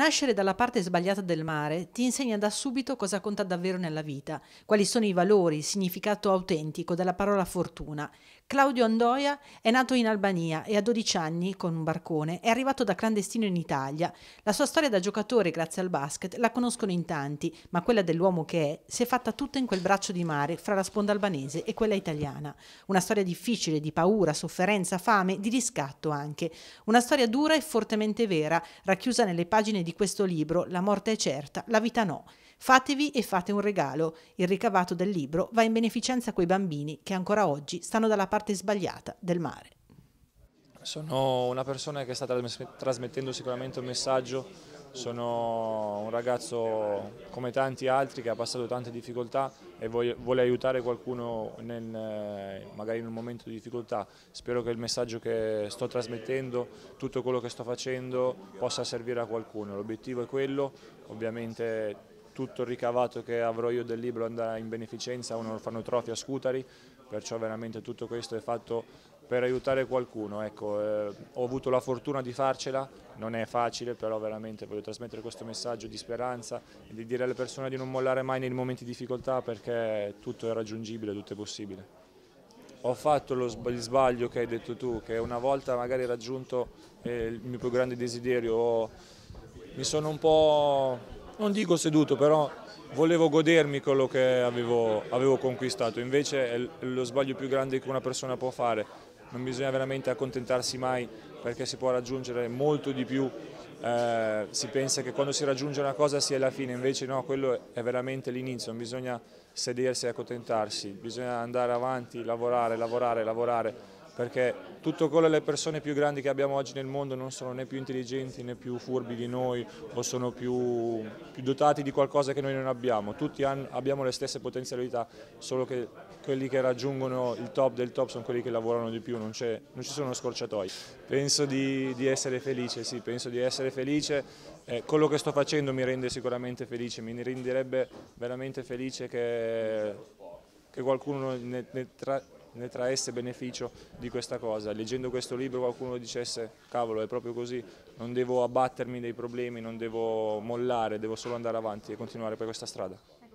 Nascere dalla parte sbagliata del mare ti insegna da subito cosa conta davvero nella vita, quali sono i valori, il significato autentico della parola fortuna, Claudio Andoia è nato in Albania e a 12 anni, con un barcone, è arrivato da clandestino in Italia. La sua storia da giocatore, grazie al basket, la conoscono in tanti, ma quella dell'uomo che è si è fatta tutta in quel braccio di mare fra la sponda albanese e quella italiana. Una storia difficile, di paura, sofferenza, fame, di riscatto anche. Una storia dura e fortemente vera, racchiusa nelle pagine di questo libro La morte è certa, la vita no. Fatevi e fate un regalo. Il ricavato del libro va in beneficenza a quei bambini che ancora oggi stanno dalla parte parte sbagliata del mare. Sono una persona che sta trasmettendo sicuramente un messaggio, sono un ragazzo come tanti altri che ha passato tante difficoltà e vuole aiutare qualcuno nel, magari in un momento di difficoltà. Spero che il messaggio che sto trasmettendo, tutto quello che sto facendo possa servire a qualcuno. L'obiettivo è quello, ovviamente tutto il ricavato che avrò io del libro andrà in beneficenza a un orfanotrofio a Scutari, perciò veramente tutto questo è fatto per aiutare qualcuno. Ecco, eh, ho avuto la fortuna di farcela, non è facile, però veramente voglio trasmettere questo messaggio di speranza e di dire alle persone di non mollare mai nei momenti di difficoltà perché tutto è raggiungibile, tutto è possibile. Ho fatto lo sbaglio che hai detto tu, che una volta magari raggiunto eh, il mio più grande desiderio, mi sono un po' non dico seduto, però volevo godermi quello che avevo, avevo conquistato, invece è lo sbaglio più grande che una persona può fare, non bisogna veramente accontentarsi mai perché si può raggiungere molto di più, eh, si pensa che quando si raggiunge una cosa sia la fine, invece no, quello è veramente l'inizio, non bisogna sedersi e accontentarsi, bisogna andare avanti, lavorare, lavorare, lavorare perché tutto quello le persone più grandi che abbiamo oggi nel mondo non sono né più intelligenti né più furbi di noi o sono più, più dotati di qualcosa che noi non abbiamo, tutti hanno, abbiamo le stesse potenzialità, solo che quelli che raggiungono il top del top sono quelli che lavorano di più, non, non ci sono scorciatoi. Penso di, di, essere felice, sì, penso di essere felice, eh, quello che sto facendo mi rende sicuramente felice, mi renderebbe veramente felice che, che qualcuno ne, ne tra, ne traesse beneficio di questa cosa. Leggendo questo libro qualcuno dicesse cavolo è proprio così, non devo abbattermi dei problemi, non devo mollare, devo solo andare avanti e continuare per questa strada.